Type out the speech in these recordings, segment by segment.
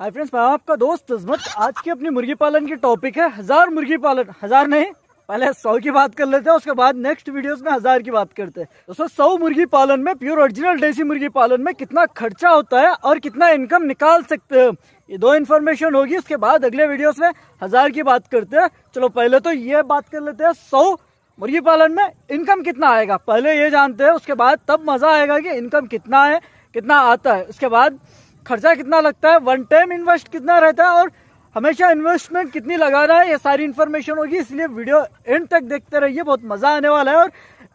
hi friends मैं आपका दोस्त अजमत आज की अपनी मुर्गी पालन की टॉपिक है हजार मुर्गी पालन हजार नहीं पहले सौ की बात कर लेते हैं उसके बाद नेक्स्ट वीडियोस में हजार की बात करते हैं दोस्तों सौ मुर्गी पालन में प्योर ओरिजिनल देसी मुर्गी पालन में कितना खर्चा होता है और कितना इनकम निकाल सकते हैं ये दो इन्फॉर्मेशन होगी उसके बाद अगले वीडियो में हजार की बात करते हैं चलो पहले तो ये बात कर लेते हैं सौ मुर्गी पालन में इनकम कितना आएगा पहले ये जानते हैं उसके बाद तब मजा आएगा कि इनकम कितना है कितना आता है उसके बाद खर्चा कितना लगता है वन टाइम इन्वेस्ट कितना रहता है और हमेशा इन्वेस्टमेंट कितनी लगाना है ये सारी इन्फॉर्मेशन होगी इसलिए वीडियो एंड तक देखते रहिए बहुत मजा आने वाला है और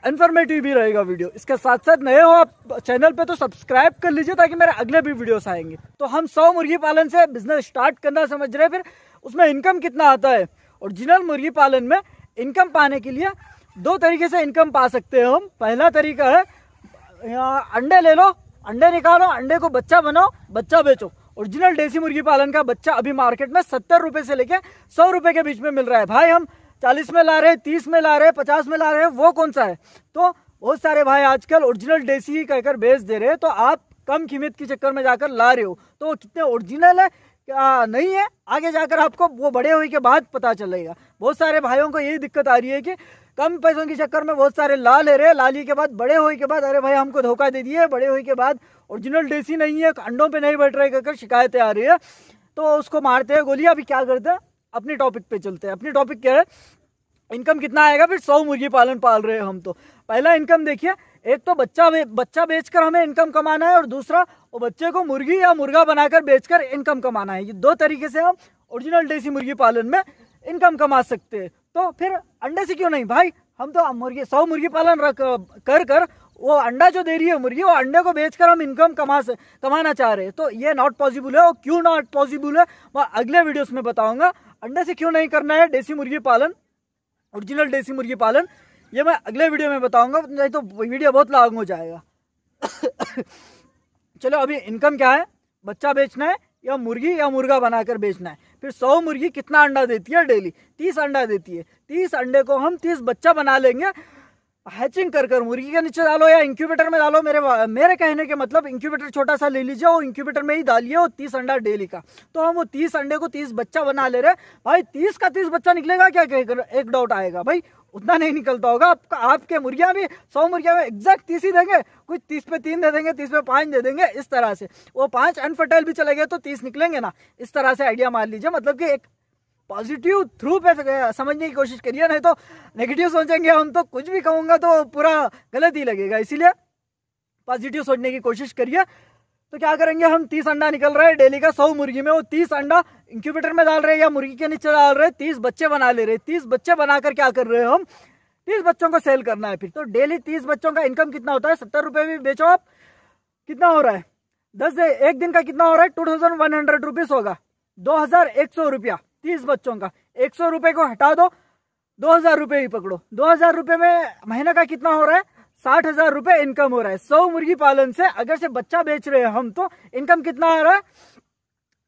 इन्फॉर्मेटिव भी रहेगा वीडियो इसके साथ साथ नए हो आप चैनल पे तो सब्सक्राइब कर लीजिए ताकि मेरे अगले भी वीडियोस आएंगे तो हम सौ मुर्गी पालन से बिजनेस स्टार्ट करना समझ रहे हैं फिर उसमें इनकम कितना आता है और जिनल मुर्गी पालन में इनकम पाने के लिए दो तरीके से इनकम पा सकते हैं हम पहला तरीका है अंडे ले लो अंडे निकालो अंडे को बच्चा बनाओ बच्चा बेचो ओरिजिनल देसी मुर्गी पालन का बच्चा अभी मार्केट में सत्तर रुपये से लेके सौ रुपए के बीच में मिल रहा है भाई हम चालीस में ला रहे हैं तीस में ला रहे हैं पचास में ला रहे हैं वो कौन सा है तो बहुत सारे भाई आजकल ओरिजिनल देसी ही कहकर बेच दे रहे हैं तो आप कम कीमत के चक्कर में जाकर ला रहे हो तो कितने ओरिजिनल है क्या नहीं है आगे जाकर आपको वो बड़े हुए के बाद पता चलेगा बहुत सारे भाइयों को यही दिक्कत आ रही है कि कम पैसों के चक्कर में बहुत सारे लाल है रे लाली के बाद बड़े हुए के बाद अरे भाई हमको धोखा दे दिए बड़े हुए के बाद ओरिजिनल देसी नहीं है अंडों पे नहीं बैठ रहे कहकर शिकायतें आ रही है तो उसको मारते हैं गोली अभी क्या करते हैं अपने टॉपिक पे चलते हैं अपनी टॉपिक क्या है इनकम कितना आएगा फिर सौ मुर्गी पालन पाल रहे हैं हम तो पहला इनकम देखिए एक तो बच्चा बे, बच्चा बेचकर हमें इनकम कमाना है और दूसरा वो बच्चे को मुर्गी या मुर्गा बनाकर बेचकर इनकम कमाना है ये दो तरीके से हम ओरिजिनल देसी मुर्गी पालन में इनकम कमा सकते हैं तो फिर अंडे से क्यों नहीं भाई हम तो मुर्गी सौ मुर्गी पालन रख कर कर वो अंडा जो दे रही है मुर्गी वो अंडे को बेचकर हम इनकम कमा से कमाना चाह रहे हैं तो ये नॉट पॉसिबल है और क्यों नॉट पॉसिबल है मैं अगले वीडियोस में बताऊंगा अंडे से क्यों नहीं करना है देसी मुर्गी पालन ओरिजिनल देसी मुर्गी पालन ये मैं अगले वीडियो में बताऊंगा नहीं तो वीडियो बहुत लॉन्ग हो जाएगा चलो अभी इनकम क्या है बच्चा बेचना है या मुर्गी या मुर्गा बनाकर बेचना है फिर सौ मुर्गी कितना अंडा देती है डेली तीस अंडा देती है तीस अंडे को हम तीस बच्चा बना लेंगे हैचिंग कर कर मुर्गी के नीचे डालो या इंक्यूबेटर में डालो मेरे मेरे कहने के मतलब इंक्यूबेटर छोटा सा ले लीजिए और इंक्यूबेटर में ही डालिए और तीस अंडा डेली का तो हम वो तीस अंडे को तीस बच्चा बना ले रहे भाई तीस का तीस बच्चा निकलेगा क्या कहकर एक डाउट आएगा भाई उतना नहीं निकलता होगा आपका आपके मुर्गियाँ भी सौ मुर्गियाँ में एग्जैक्ट तीस ही देंगे कुछ तीस पे तीन दे देंगे तीस पे पाँच दे देंगे इस तरह से वो पाँच अनफर्टाइल भी चले गए तो तीस निकलेंगे ना इस तरह से आइडिया मान लीजिए मतलब कि एक पॉजिटिव थ्रू पे समझने की कोशिश करिए नहीं तो नेगेटिव सोचेंगे हम तो कुछ भी कहूँगा तो पूरा गलत ही लगेगा इसीलिए पॉजिटिव सोचने की कोशिश करिए तो क्या करेंगे हम तीस अंडा निकल रहे हैं डेली का सौ मुर्गी में वो तीस अंडा इंक्यूबेटर में डाल रहे हैं या मुर्गी के नीचे डाल रहे हैं तीस बच्चे बना ले रहे हैं तीस बच्चे बनाकर क्या कर रहे हैं हम तीस बच्चों को सेल करना है फिर तो डेली तीस बच्चों का इनकम कितना होता है सत्तर रुपये भी बेचो आप कितना हो रहा है दस एक दिन का कितना हो रहा है टू थाउजेंड वन हंड्रेड होगा दो हजार एक सौ रुपया तीस बच्चों का एक सौ रुपये को हटा दो दो हजार रुपये ही पकड़ो दो हजार रुपये में महीने का कितना हो रहा है साठ हजार रुपए इनकम हो रहा है सौ मुर्गी पालन से अगर से बच्चा बेच रहे हैं हम तो इनकम कितना आ रहा है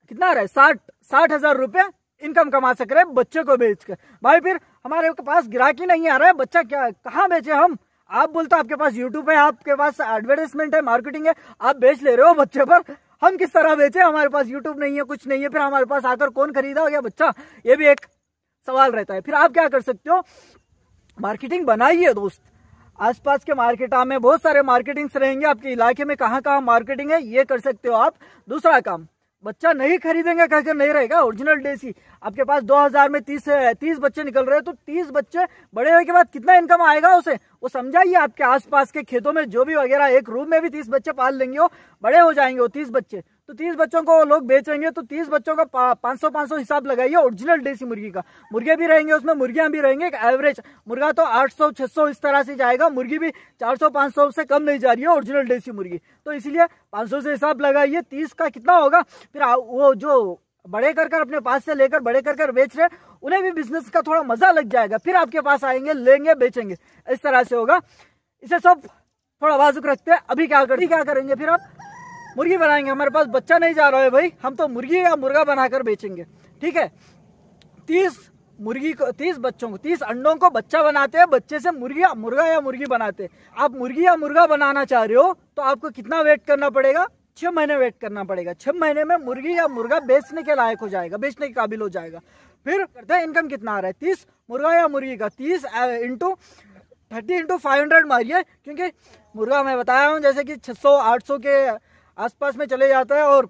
कितना आ रहा है साठ साठ हजार रुपए इनकम कमा सक रहे हैं बच्चे को बेच कर भाई फिर हमारे पास ग्राहकी नहीं आ रहा है बच्चा क्या कहाँ बेचे हम आप बोलते आपके पास यूट्यूब है आपके पास एडवर्टाइजमेंट है मार्केटिंग है आप बेच ले रहे हो बच्चे पर हम किस तरह बेचे हमारे पास यूट्यूब नहीं है कुछ नहीं है फिर हमारे पास आकर कौन खरीदा हो गया बच्चा ये भी एक सवाल रहता है फिर आप क्या कर सकते हो मार्केटिंग बनाइए दोस्त आसपास के मार्केट में बहुत सारे मार्केटिंग्स रहेंगे आपके इलाके में कहाँ कहाँ मार्केटिंग है ये कर सकते हो आप दूसरा काम बच्चा नहीं खरीदेंगे कहकर नहीं रहेगा ओरिजिनल डेसी आपके पास 2000 में 30 तीस बच्चे निकल रहे हैं तो 30 बच्चे बड़े होने के बाद कितना इनकम आएगा उसे वो समझाइए आपके आसपास के खेतों में जो भी वगैरह एक रूम में भी 30 बच्चे पाल लेंगे वो बड़े हो जाएंगे वो 30 बच्चे तो तीस बच्चों को लोग बेचेंगे तो तीस बच्चों का पाँच सौ पाँच सौ हिसाब लगाइए ओरिजिनल देसी मुर्गी का मुर्गे भी रहेंगे उसमें मुर्गियां भी रहेंगे एक एवरेज मुर्गा तो आठ सौ छह सौ इस तरह से जाएगा मुर्गी भी चार सौ पाँच सौ से कम नहीं जा रही है ओरिजिनल देसी मुर्गी तो इसीलिए पाँच सौ से हिसाब लगाइए तीस का कितना होगा फिर वो जो बड़े कर कर अपने पास से लेकर बड़े कर कर बेच रहे उन्हें भी बिजनेस का थोड़ा मजा लग जाएगा फिर आपके पास आएंगे लेंगे बेचेंगे इस तरह से होगा इसे सब थोड़ा बाजुक रखते हैं अभी क्या कर क्या करेंगे फिर आप मुर्गी बनाएंगे हमारे पास बच्चा नहीं जा रहा है भाई हम तो मुर्गी या मुर्गा बनाकर बेचेंगे ठीक है तीस मुर्गी को तीस बच्चों को तीस अंडों को बच्चा बनाते हैं बच्चे से मुर्गी मुर्गा या मुर्गी बनाते हैं आप मुर्गी या मुर्गा बनाना चाह रहे हो तो आपको कितना वेट करना पड़ेगा छह महीने वेट करना पड़ेगा छह महीने में मुर्गी या मुर्गा बेचने के लायक हो जाएगा बेचने के काबिल हो जाएगा फिर करते हैं इनकम कितना आ रहा है तीस मुर्गा या मुर्गी का तीस into thirty into five hundred मारिए क्योंकि मुर्गा मैं बताया हूँ जैसे कि छह सौ आठ सौ के आसपास में चले जाता है और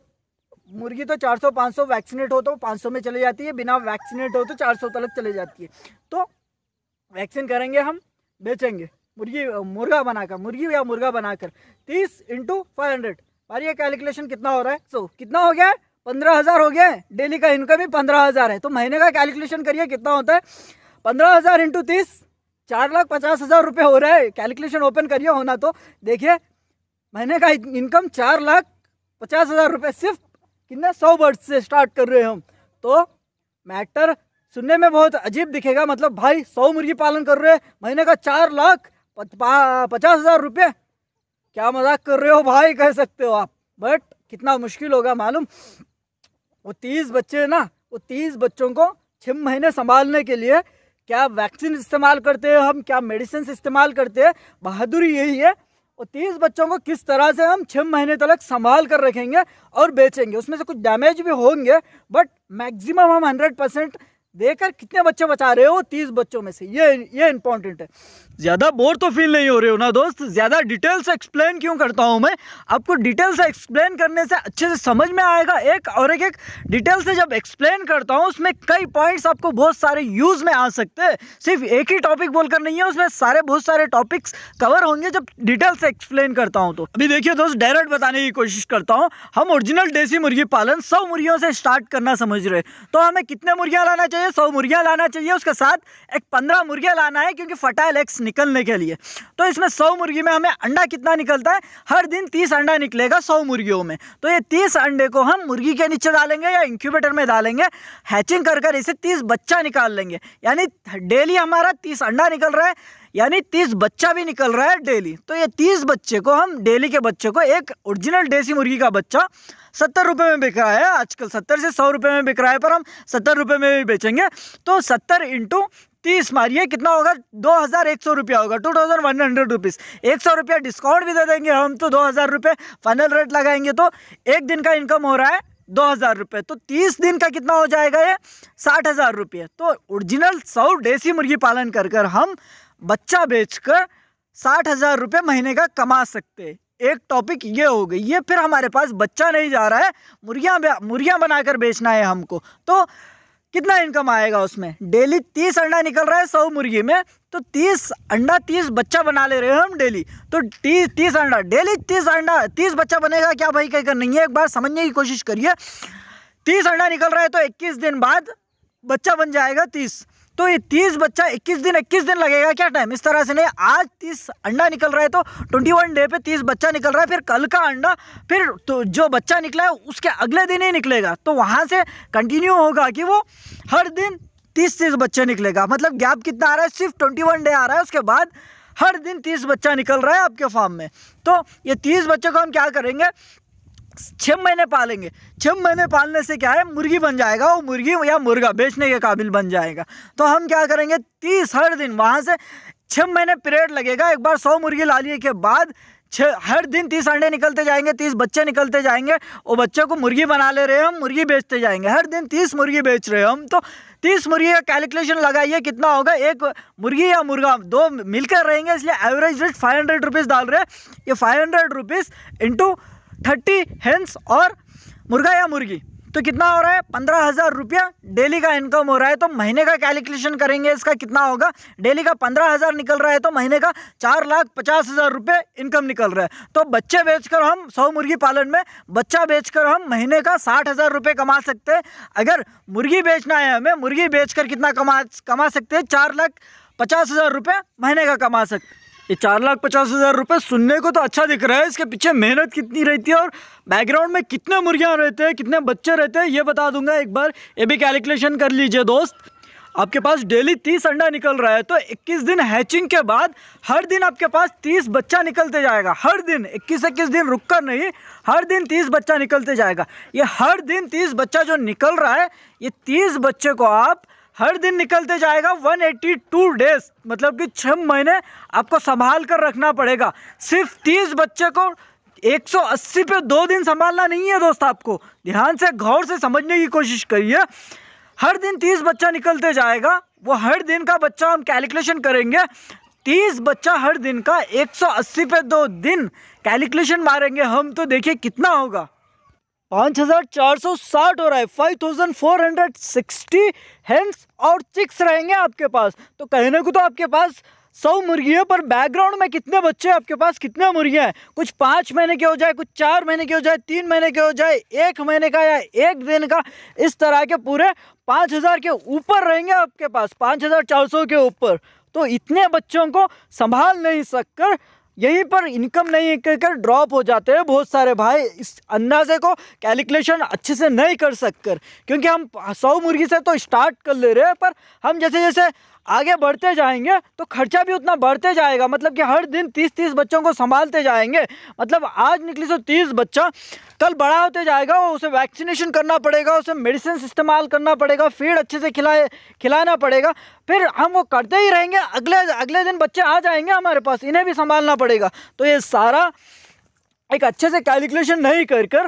मुर्गी तो 400-500 वैक्सीनेट हो तो 500 में चले जाती है बिना वैक्सीनेट हो तो 400 तक चले जाती है तो वैक्सीन करेंगे हम बेचेंगे मुर्गी मुर्गा बनाकर मुर्गी या मुर्गा बनाकर तीस इंटू फाइव हंड्रेड और ये कैलकुलेशन कितना हो रहा है सो so, कितना हो गया पंद्रह हजार हो गया डेली का इनकम ही पंद्रह हजार है तो महीने का कैलकुलेशन करिए कितना होता है पंद्रह हजार इंटू तीस चार लाख पचास हजार रुपये हो रहा है कैलकुलेशन ओपन करिए होना तो देखिए महीने का इनकम चार लाख पचास हज़ार रुपये सिर्फ कितने सौ वर्ष से स्टार्ट कर रहे हो हम तो मैटर सुनने में बहुत अजीब दिखेगा मतलब भाई सौ मुर्गी पालन कर रहे हैं महीने का चार लाख पचास हज़ार रुपये क्या मजाक कर रहे हो भाई कह सकते हो आप बट कितना मुश्किल होगा मालूम वो तीस बच्चे ना वो तीस बच्चों को छः महीने संभालने के लिए क्या वैक्सीन इस्तेमाल करते हैं हम क्या मेडिसिन इस्तेमाल करते हैं बहादुरी यही है और तीस बच्चों को किस तरह से हम छः महीने तक संभाल कर रखेंगे और बेचेंगे उसमें से कुछ डैमेज भी होंगे बट मैक्सिमम हम हंड्रेड परसेंट देकर कितने बच्चे बचा रहे हो तीस बच्चों में से ये ये इंपॉर्टेंट है ज़्यादा बोर तो फील नहीं हो रहे हो ना दोस्त ज़्यादा डिटेल से एक्सप्लेन क्यों करता हूं मैं आपको डिटेल से एक्सप्लेन करने से अच्छे से समझ में आएगा एक और एक एक डिटेल से जब एक्सप्लेन करता हूँ उसमें कई पॉइंट्स आपको बहुत सारे यूज़ में आ सकते हैं सिर्फ एक ही टॉपिक बोलकर नहीं है उसमें सारे बहुत सारे टॉपिक्स कवर होंगे जब डिटेल से एक्सप्लेन करता हूँ तो अभी देखिए दोस्त डायरेक्ट बताने की कोशिश करता हूँ हम ओरिजिनल देसी मुर्गी पालन सौ मुर्गियों से स्टार्ट करना समझ रहे तो हमें कितने मुर्गियाँ लाना चाहिए चाहिए सौ मुर्गियाँ लाना चाहिए उसके साथ एक पंद्रह मुर्गियाँ लाना है क्योंकि फर्टाइल एक्स निकलने के लिए तो इसमें सौ मुर्गी में हमें अंडा कितना निकलता है हर दिन तीस अंडा निकलेगा सौ मुर्गियों में तो ये तीस अंडे को हम मुर्गी के नीचे डालेंगे या इंक्यूबेटर में डालेंगे हैचिंग कर कर इसे तीस बच्चा निकाल लेंगे यानी डेली हमारा तीस अंडा निकल रहा है यानी तीस बच्चा भी निकल रहा है डेली तो ये तीस बच्चे को हम डेली के बच्चे को एक ओरिजिनल देसी मुर्गी का बच्चा सत्तर रुपये में बिक रहा है आजकल सत्तर से सौ रुपये में बिक रहा है पर हम सत्तर रुपये में भी बेचेंगे तो सत्तर इंटू तीस मारिए कितना होगा दो हज़ार एक सौ रुपया होगा two thousand one hundred rupees एक सौ रुपया डिस्काउंट भी दे देंगे हम तो दो हज़ार रुपये फाइनल रेट लगाएंगे तो एक दिन का इनकम हो रहा है दो हज़ार रुपये तो तीस दिन का कितना हो जाएगा ये साठ हज़ार रुपये तो ओरिजिनल सौ देसी मुर्गी पालन कर कर हम बच्चा बेच कर साठ हज़ार रुपये महीने का कमा सकते हैं एक टॉपिक ये हो गई ये फिर हमारे पास बच्चा नहीं जा रहा है मुर्गियाँ मुर्गियाँ बनाकर बेचना है हमको तो कितना इनकम आएगा उसमें डेली तीस अंडा निकल रहा है सौ मुर्गी में तो तीस अंडा तीस बच्चा बना ले रहे हैं हम डेली तो तीस तीस अंडा डेली तीस अंडा तीस बच्चा बनेगा क्या भाई कहकर नहीं है एक बार समझने की कोशिश करिए तीस अंडा निकल रहा है तो इक्कीस दिन बाद बच्चा बन जाएगा तीस तो ये तीस बच्चा इक्कीस दिन इक्कीस दिन लगेगा क्या टाइम इस तरह से नहीं आज तीस अंडा निकल रहा है तो ट्वेंटी वन डे पे तीस बच्चा निकल रहा है फिर कल का अंडा फिर तो जो बच्चा निकला है उसके अगले दिन ही निकलेगा तो वहाँ से कंटिन्यू होगा कि वो हर दिन तीस तीस बच्चे निकलेगा मतलब गैप कितना आ रहा है सिर्फ ट्वेंटी वन डे आ रहा है उसके बाद हर दिन तीस बच्चा निकल रहा है आपके फार्म में तो ये तीस बच्चे को हम क्या करेंगे छः महीने पालेंगे छः महीने पालने से क्या है मुर्गी बन जाएगा वो मुर्गी या मुर्गा बेचने के काबिल बन जाएगा तो हम क्या करेंगे तीस हर दिन वहाँ से छः महीने पीरियड लगेगा एक बार सौ मुर्गी ला लिए के बाद छः हर दिन तीस अंडे निकलते जाएंगे तीस बच्चे निकलते जाएंगे वो बच्चे को मुर्गी बना ले रहे हैं हम मुर्गी बेचते जाएंगे हर दिन तीस मुर्गी बेच रहे हैं हम तो तीस मुर्गी का कैलकुलेशन लगाइए कितना होगा एक मुर्गी या मुर्गा दो मिलकर रहेंगे इसलिए average rate five hundred rupees डाल रहे हैं ये five hundred rupees into thirty hens और मुर्गा या मुर्गी तो कितना हो रहा है पंद्रह हज़ार रुपया डेली का इनकम हो रहा है तो महीने का कैलकुलेशन करेंगे इसका कितना होगा डेली का पंद्रह हज़ार निकल रहा है तो महीने का चार लाख पचास हज़ार रुपये इनकम निकल रहा है तो बच्चे बेचकर हम सौ मुर्गी पालन में बच्चा बेचकर हम महीने का साठ हज़ार रुपये कमा सकते हैं अगर मुर्गी बेचना है हमें मुर्गी बेच कितना कमा कमा सकते हैं चार लाख पचास हज़ार रुपये महीने का कमा सकते ये चार लाख पचास हज़ार रुपये सुनने को तो अच्छा दिख रहा है इसके पीछे मेहनत कितनी रहती है और बैकग्राउंड में कितने मुर्गियाँ रहते हैं कितने बच्चे रहते हैं ये बता दूंगा एक बार ये भी कैलकुलेशन कर लीजिए दोस्त आपके पास डेली तीस अंडा निकल रहा है तो इक्कीस दिन हैचिंग के बाद हर दिन आपके पास तीस बच्चा निकलते जाएगा हर दिन इक्कीस इक्कीस दिन रुक कर नहीं हर दिन तीस बच्चा निकलते जाएगा ये हर दिन तीस बच्चा जो निकल रहा है ये तीस बच्चे को आप हर दिन निकलते जाएगा 182 डेज मतलब कि छः महीने आपको संभाल कर रखना पड़ेगा सिर्फ तीस बच्चे को 180 पे दो दिन संभालना नहीं है दोस्त आपको ध्यान से गौर से समझने की कोशिश करिए हर दिन तीस बच्चा निकलते जाएगा वो हर दिन का बच्चा हम कैलकुलेशन करेंगे तीस बच्चा हर दिन का 180 पे दो दिन कैलकुलेशन मारेंगे हम तो देखिए कितना होगा पाँच हज़ार चार सौ साठ हो रहा है five thousand four hundred sixty hens और चिक्स रहेंगे आपके पास तो कहने को तो आपके पास सौ मुर्गियों पर बैकग्राउंड में कितने बच्चे हैं आपके पास कितने मुर्गियाँ हैं कुछ पाँच महीने के हो जाए कुछ चार महीने के हो जाए तीन महीने के हो जाए एक महीने का या एक दिन का इस तरह के पूरे पाँच हज़ार के ऊपर रहेंगे आपके पास पाँच हज़ार चार सौ के ऊपर तो इतने बच्चों को संभाल नहीं सककर यहीं पर इनकम नहीं कर ड्रॉप हो जाते हैं बहुत सारे भाई इस अंदाजे को कैलकुलेशन अच्छे से नहीं कर सककर क्योंकि हम सौ मुर्गी से तो स्टार्ट कर ले रहे हैं पर हम जैसे जैसे आगे बढ़ते जाएंगे तो खर्चा भी उतना बढ़ते जाएगा मतलब कि हर दिन तीस तीस बच्चों को संभालते जाएंगे मतलब आज निकली सो तीस बच्चा कल बड़ा होते जाएगा और उसे वैक्सीनेशन करना पड़ेगा उसे मेडिसिन इस्तेमाल करना पड़ेगा फीड अच्छे से खिलाए खिलाना पड़ेगा फिर हम वो करते ही रहेंगे अगले अगले दिन बच्चे आ जाएंगे हमारे पास इन्हें भी संभालना पड़ेगा तो ये सारा एक अच्छे से कैलकुलेशन नहीं कर कर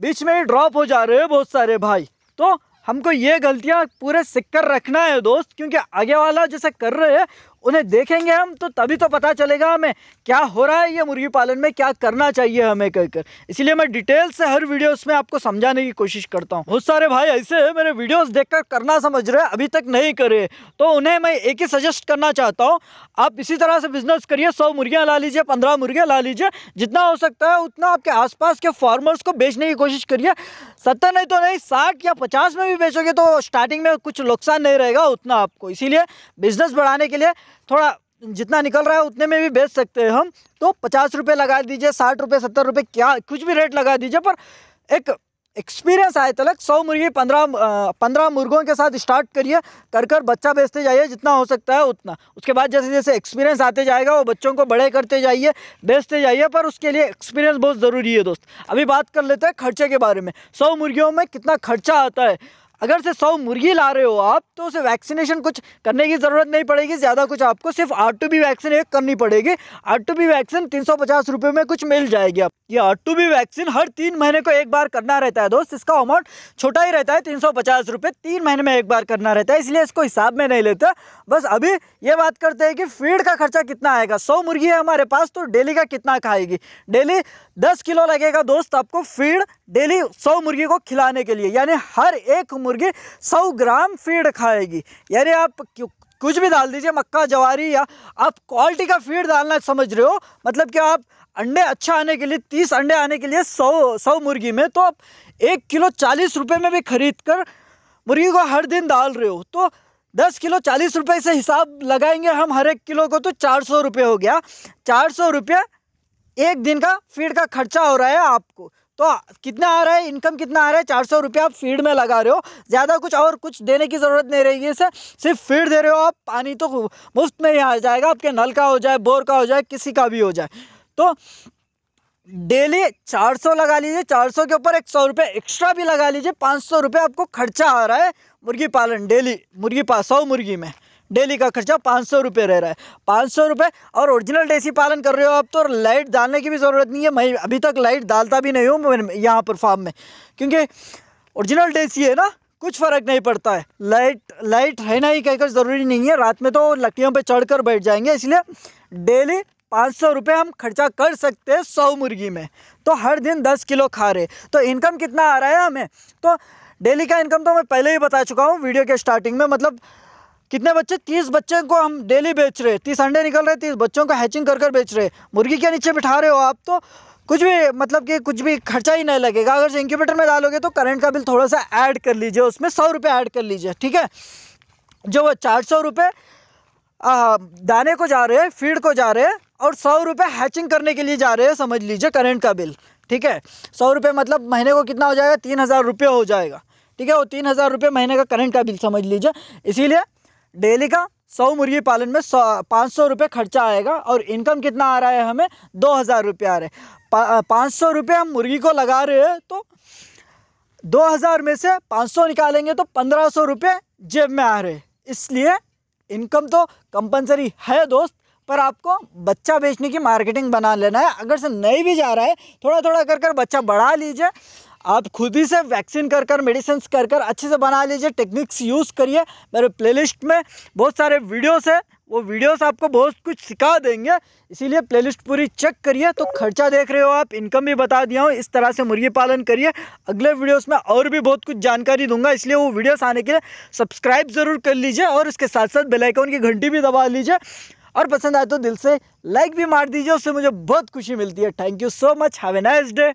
बीच में ही ड्रॉप हो जा रहे हैं बहुत सारे भाई तो हमको ये गलतियाँ पूरे सिक्कर रखना है दोस्त क्योंकि आगे वाला जैसे कर रहे हैं उन्हें देखेंगे हम तो तभी तो पता चलेगा हमें क्या हो रहा है ये मुर्गी पालन में क्या करना चाहिए हमें कहकर इसलिए मैं डिटेल से हर वीडियो में आपको समझाने की कोशिश करता हूँ बहुत सारे भाई ऐसे है मेरे वीडियोस देखकर करना समझ रहे अभी तक नहीं करे तो उन्हें मैं एक ही सजेस्ट करना चाहता हूँ आप इसी तरह से बिजनेस करिए सौ मुर्गियाँ ला लीजिए पंद्रह मुर्गियाँ ला लीजिए जितना हो सकता है उतना आपके आस के फार्मर्स को बेचने की कोशिश करिए सत्तर नहीं तो नहीं साठ या पचास में भी बेचोगे तो स्टार्टिंग में कुछ नुकसान नहीं रहेगा उतना आपको इसीलिए बिजनेस बढ़ाने के लिए थोड़ा जितना निकल रहा है उतने में भी बेच सकते हैं हम तो पचास रुपये लगा दीजिए साठ रुपये सत्तर रुपये क्या कुछ भी रेट लगा दीजिए पर एक एक्सपीरियंस आए तलक सौ मुर्गी पंद्रह पंद्रह मुर्गों के साथ स्टार्ट करिए कर कर बच्चा बेचते जाइए जितना हो सकता है उतना उसके बाद जैसे जैसे एक्सपीरियंस आते जाएगा वो बच्चों को बड़े करते जाइए बेचते जाइए पर उसके लिए एक्सपीरियंस बहुत ज़रूरी है दोस्त अभी बात कर लेते हैं खर्चे के बारे में सौ मुर्गियों में कितना खर्चा आता है अगर से सौ मुर्गी ला रहे हो आप तो उसे वैक्सीनेशन कुछ करने की ज़रूरत नहीं पड़ेगी ज़्यादा कुछ आपको सिर्फ आर टू बी वैक्सीन एक करनी पड़ेगी आर टू बी वैक्सीन तीन सौ पचास रुपये में कुछ मिल जाएगी आप ये आर टू बी वैक्सीन हर तीन महीने को एक बार करना रहता है दोस्त इसका अमाउंट छोटा ही रहता है तीन सौ पचास रुपये तीन महीने में एक बार करना रहता है इसलिए इसको हिसाब में नहीं लेता बस अभी ये बात करते हैं कि फीड का खर्चा कितना आएगा सौ मुर्गी है हमारे पास तो डेली का कितना खाएगी डेली दस किलो लगेगा दोस्त आपको फीड डेली सौ मुर्गी को खिलाने के लिए यानी हर एक मुर्गी सौ ग्राम फीड खाएगी यानी आप कुछ भी डाल दीजिए मक्का जवारी या आप क्वालिटी का फीड डालना समझ रहे हो मतलब कि आप अंडे अच्छा आने के लिए तीस अंडे आने के लिए सौ सौ मुर्गी में तो आप एक किलो चालीस रुपये में भी खरीद कर मुर्गी को हर दिन डाल रहे हो तो दस किलो चालीस रुपये से हिसाब लगाएंगे हम हर एक किलो को तो चार सौ रुपये हो गया चार सौ रुपये एक दिन का फीड का खर्चा हो रहा है आपको तो कितना आ रहा है इनकम कितना आ रहा है चार सौ रुपये आप फीड में लगा रहे हो ज़्यादा कुछ और कुछ देने की ज़रूरत नहीं रहेगी इसे सिर्फ फीड दे रहे हो आप पानी तो मुफ्त में ही आ जाएगा आपके नल का हो जाए बोर का हो जाए किसी का भी हो जाए तो डेली 400 लगा लीजिए 400 के ऊपर एक सौ रुपये एक्स्ट्रा भी लगा लीजिए पाँच सौ रुपये आपको खर्चा आ रहा है मुर्गी पालन डेली मुर्गी पा सौ मुर्गी में डेली का खर्चा पाँच सौ रुपये रह रहा है पाँच सौ रुपये और ओरिजिनल देसी पालन कर रहे हो आप तो लाइट डालने की भी ज़रूरत नहीं है मैं अभी तक लाइट डालता भी नहीं हूँ यहाँ पर फार्म में क्योंकि ओरिजिनल देसी है ना कुछ फ़र्क नहीं पड़ता है लाइट लाइट है ना ही कहकर ज़रूरी नहीं है रात में तो लकड़ियों चढ़ कर बैठ जाएंगे इसलिए डेली पाँच सौ रुपये हम खर्चा कर सकते हैं सौ मुर्गी में तो हर दिन दस किलो खा रहे तो इनकम कितना आ रहा है हमें तो डेली का इनकम तो मैं पहले ही बता चुका हूँ वीडियो के स्टार्टिंग में मतलब कितने बच्चे तीस बच्चे को हम डेली बेच रहे हैं तीस अंडे निकल रहे हैं तीस बच्चों को हैचिंग कर कर बेच रहे हैं मुर्गी के नीचे बिठा रहे हो आप तो कुछ भी मतलब कि कुछ भी खर्चा ही नहीं लगेगा अगर इंक्यूबेटर में डालोगे तो करंट का बिल थोड़ा सा ऐड कर लीजिए उसमें सौ रुपये ऐड कर लीजिए ठीक है जो वो चार सौ रुपये दाने को जा रहे हैं फीड को जा रहे हैं और सौ रुपये हैचिंग करने के लिए जा रहे हैं समझ लीजिए करंट का बिल ठीक है सौ रुपये मतलब महीने को कितना हो जाएगा तीन हज़ार रुपये हो जाएगा ठीक है वो तीन हज़ार रुपये महीने का करंट का बिल समझ लीजिए इसीलिए डेली का सौ मुर्गी पालन में सौ पाँच सौ रुपये खर्चा आएगा और इनकम कितना आ रहा है हमें दो हज़ार रुपये आ रहे हैं पाँच सौ रुपये हम मुर्गी को लगा रहे हैं तो दो हज़ार में से पाँच सौ निकालेंगे तो पंद्रह सौ रुपये जेब में आ रहे हैं इसलिए इनकम तो कंपलसरी है दोस्त पर आपको बच्चा बेचने की मार्केटिंग बना लेना है अगर से नहीं भी जा रहा है थोड़ा थोड़ा कर कर बच्चा बढ़ा लीजिए आप खुद ही से वैक्सीन कर कर मेडिसिन कर कर अच्छे से बना लीजिए टेक्निक्स यूज़ करिए मेरे प्लेलिस्ट में बहुत सारे वीडियोस हैं वो वीडियोस आपको बहुत कुछ सिखा देंगे इसीलिए प्लेलिस्ट पूरी चेक करिए तो खर्चा देख रहे हो आप इनकम भी बता दिया हूँ इस तरह से मुर्गी पालन करिए अगले वीडियोस में और भी बहुत कुछ जानकारी दूंगा इसलिए वो वीडियोस आने के लिए सब्सक्राइब ज़रूर कर लीजिए और इसके साथ साथ बेलाइकॉन की घंटी भी दबा लीजिए और पसंद आए तो दिल से लाइक भी मार दीजिए उससे मुझे बहुत खुशी मिलती है thank you so much have a nice day